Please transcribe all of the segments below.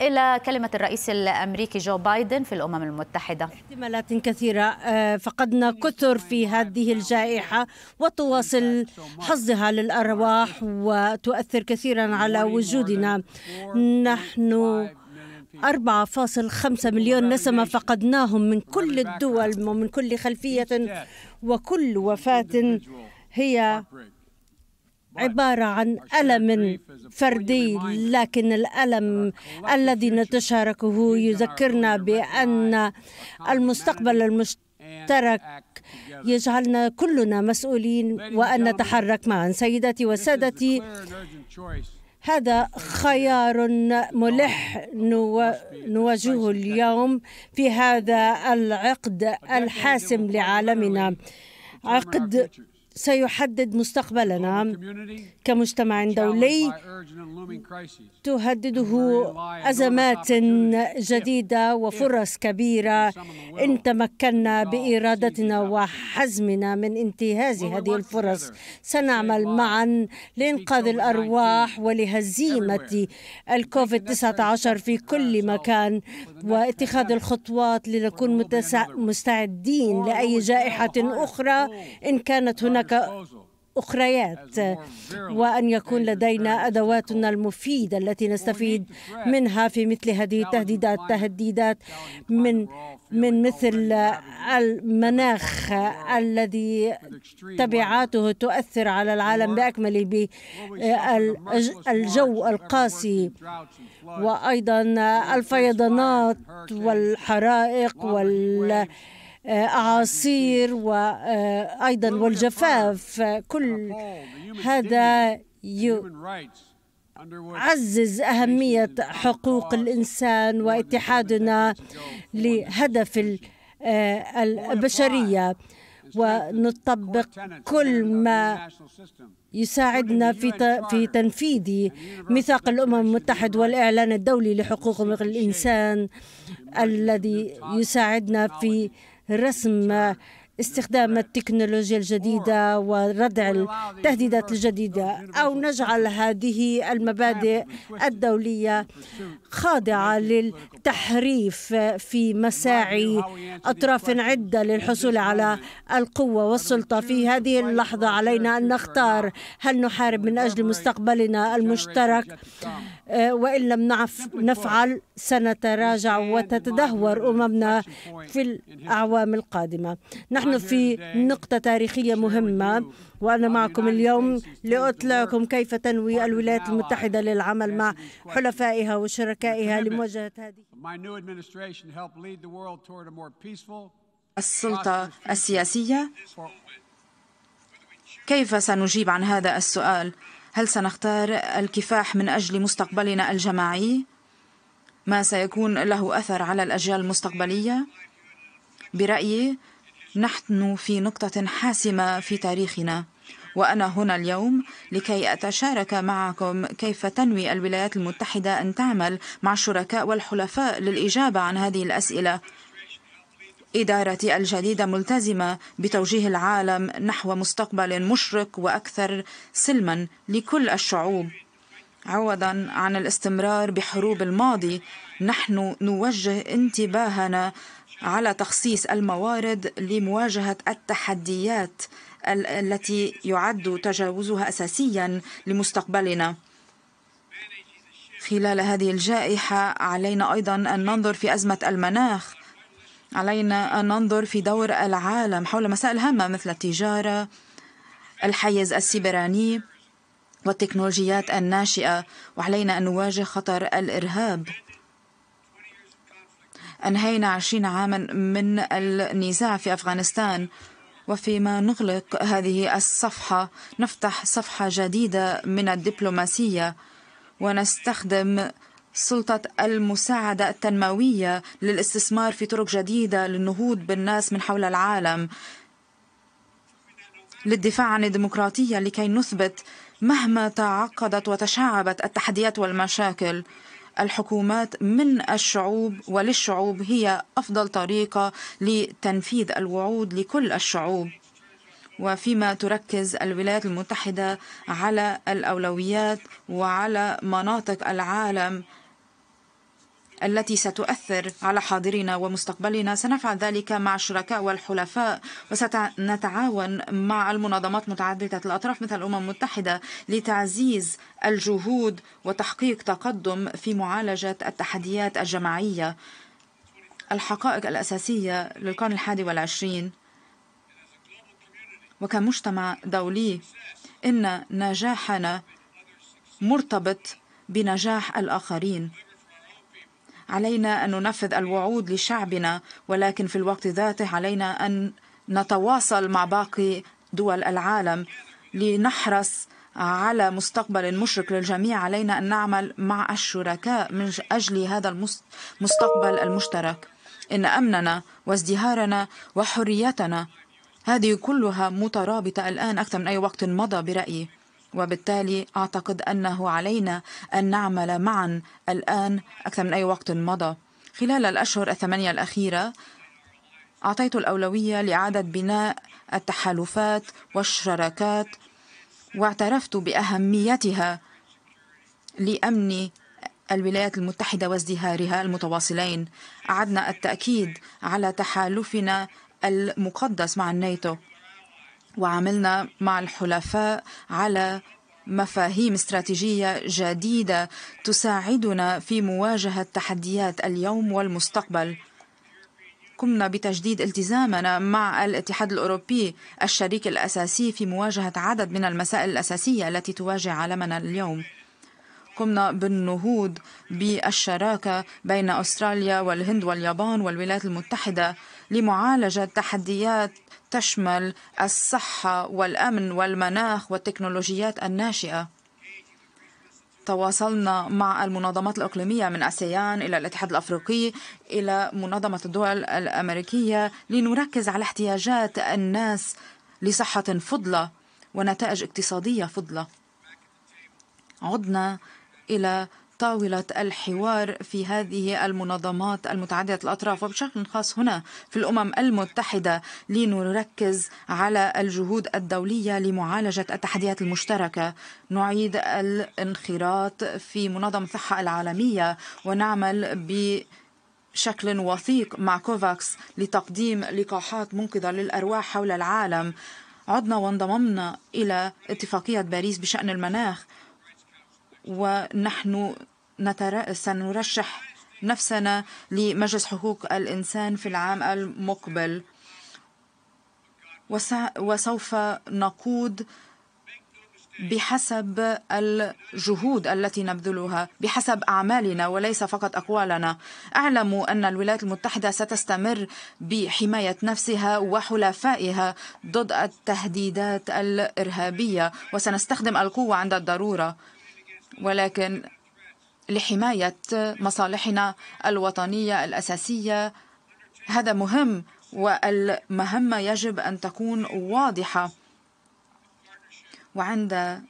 إلى كلمة الرئيس الأمريكي جو بايدن في الأمم المتحدة احتمالات كثيرة آه، فقدنا كثر في هذه الجائحة وتواصل حظها للأرواح وتؤثر كثيرا على وجودنا نحن 4.5 مليون نسمة فقدناهم من كل الدول ومن كل خلفية وكل وفاة هي عبارة عن ألم فردي لكن الألم الذي نتشاركه يذكرنا بأن المستقبل المشترك يجعلنا كلنا مسؤولين وأن نتحرك معا سيداتي وسادتي هذا خيار ملح نواجهه اليوم في هذا العقد الحاسم لعالمنا عقد سيحدد مستقبلنا نعم. كمجتمع دولي تهدده ازمات جديده وفرص كبيره ان تمكنا بارادتنا وحزمنا من انتهاز هذه الفرص سنعمل معا لانقاذ الارواح ولهزيمه الكوفيد 19 في كل مكان واتخاذ الخطوات لنكون مستعدين لاي جائحه اخرى ان كانت هناك هناك أخريات وأن يكون لدينا أدواتنا المفيدة التي نستفيد منها في مثل هذه التهديدات تهديدات من من مثل المناخ الذي تبعاته تؤثر على العالم بأكمله بالجو القاسي وأيضا الفيضانات والحرائق وال أعاصير وأيضا آه، والجفاف كل هذا يعزز أهمية حقوق الإنسان واتحادنا لهدف آه، البشرية ونطبق كل ما يساعدنا في في تنفيذ ميثاق الامم المتحده والاعلان الدولي لحقوق الانسان الذي يساعدنا في الرسم استخدام التكنولوجيا الجديدة وردع التهديدات الجديدة أو نجعل هذه المبادئ الدولية خاضعة للتحريف في مساعي أطراف عدة للحصول على القوة والسلطة في هذه اللحظة علينا أن نختار هل نحارب من أجل مستقبلنا المشترك وإن لم نفعل سنتراجع وتتدهور أممنا في الأعوام القادمة نحن نحن في نقطة تاريخية مهمة وأنا معكم اليوم لأطلعكم كيف تنوي الولايات المتحدة للعمل مع حلفائها وشركائها لمواجهة هذه السلطة السياسية كيف سنجيب عن هذا السؤال؟ هل سنختار الكفاح من أجل مستقبلنا الجماعي؟ ما سيكون له أثر على الأجيال المستقبلية؟ برأيي نحن في نقطة حاسمة في تاريخنا وأنا هنا اليوم لكي أتشارك معكم كيف تنوي الولايات المتحدة أن تعمل مع الشركاء والحلفاء للإجابة عن هذه الأسئلة إدارتي الجديدة ملتزمة بتوجيه العالم نحو مستقبل مشرق وأكثر سلما لكل الشعوب عوضا عن الاستمرار بحروب الماضي نحن نوجه انتباهنا على تخصيص الموارد لمواجهة التحديات التي يعد تجاوزها أساسيا لمستقبلنا خلال هذه الجائحة علينا أيضا أن ننظر في أزمة المناخ علينا أن ننظر في دور العالم حول مسائل هامة مثل التجارة الحيز السبراني والتكنولوجيات الناشئة وعلينا أن نواجه خطر الإرهاب أنهينا عشرين عاما من النزاع في أفغانستان وفيما نغلق هذه الصفحة نفتح صفحة جديدة من الدبلوماسية ونستخدم سلطة المساعدة التنموية للاستثمار في طرق جديدة للنهوض بالناس من حول العالم للدفاع عن الديمقراطية لكي نثبت مهما تعقدت وتشعبت التحديات والمشاكل الحكومات من الشعوب وللشعوب هي أفضل طريقة لتنفيذ الوعود لكل الشعوب وفيما تركز الولايات المتحدة على الأولويات وعلى مناطق العالم التي ستؤثر على حاضرنا ومستقبلنا سنفعل ذلك مع الشركاء والحلفاء وسنتعاون مع المنظمات متعددة الأطراف مثل الأمم المتحدة لتعزيز الجهود وتحقيق تقدم في معالجة التحديات الجماعية الحقائق الأساسية للقرن الحادي والعشرين وكمجتمع دولي إن نجاحنا مرتبط بنجاح الآخرين علينا أن ننفذ الوعود لشعبنا ولكن في الوقت ذاته علينا أن نتواصل مع باقي دول العالم لنحرص على مستقبل مشرق للجميع علينا أن نعمل مع الشركاء من أجل هذا المستقبل المشترك إن أمننا وازدهارنا وحريتنا هذه كلها مترابطة الآن أكثر من أي وقت مضى برأيي وبالتالي أعتقد أنه علينا أن نعمل معا الآن أكثر من أي وقت مضى خلال الأشهر الثمانية الأخيرة أعطيت الأولوية لإعادة بناء التحالفات والشراكات واعترفت بأهميتها لأمن الولايات المتحدة وازدهارها المتواصلين أعدنا التأكيد على تحالفنا المقدس مع الناتو وعملنا مع الحلفاء على مفاهيم استراتيجيه جديده تساعدنا في مواجهه تحديات اليوم والمستقبل قمنا بتجديد التزامنا مع الاتحاد الاوروبي الشريك الاساسي في مواجهه عدد من المسائل الاساسيه التي تواجه عالمنا اليوم قمنا بالنهوض بالشراكه بين استراليا والهند واليابان والولايات المتحده لمعالجه تحديات تشمل الصحة والأمن والمناخ والتكنولوجيات الناشئة تواصلنا مع المنظمات الإقليمية من أسيان إلى الاتحاد الأفريقي إلى منظمة الدول الأمريكية لنركز على احتياجات الناس لصحة فضلة ونتائج اقتصادية فضلة عدنا إلى طاولة الحوار في هذه المنظمات المتعددة الأطراف وبشكل خاص هنا في الأمم المتحدة لنركز على الجهود الدولية لمعالجة التحديات المشتركة نعيد الانخراط في منظمة الصحة العالمية ونعمل ب شكل وثيق مع كوفاكس لتقديم لقاحات منقذة للأرواح حول العالم عدنا وانضممنا إلى اتفاقية باريس بشأن المناخ ونحن سنرشح نفسنا لمجلس حقوق الإنسان في العام المقبل وس... وسوف نقود بحسب الجهود التي نبذلها بحسب أعمالنا وليس فقط أقوالنا أعلم أن الولايات المتحدة ستستمر بحماية نفسها وحلفائها ضد التهديدات الإرهابية وسنستخدم القوة عند الضرورة ولكن لحماية مصالحنا الوطنية الأساسية هذا مهم والمهمة يجب أن تكون واضحة وعند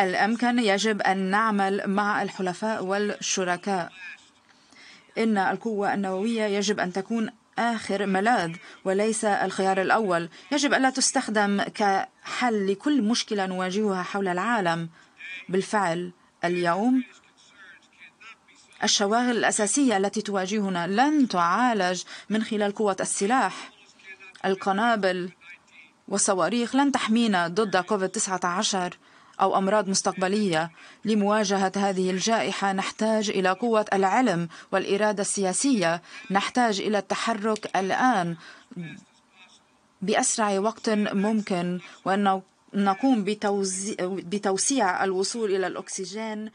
الأمكن يجب أن نعمل مع الحلفاء والشركاء إن القوة النووية يجب أن تكون آخر ملاذ وليس الخيار الأول يجب ألا تستخدم كحل لكل مشكلة نواجهها حول العالم بالفعل اليوم الشواغل الأساسية التي تواجهنا لن تعالج من خلال قوة السلاح القنابل والصواريخ لن تحمينا ضد كوفيد 19 أو أمراض مستقبلية لمواجهة هذه الجائحة نحتاج إلى قوة العلم والإرادة السياسية نحتاج إلى التحرك الآن بأسرع وقت ممكن وأن نقوم بتوزيع الوصول إلى الأكسجين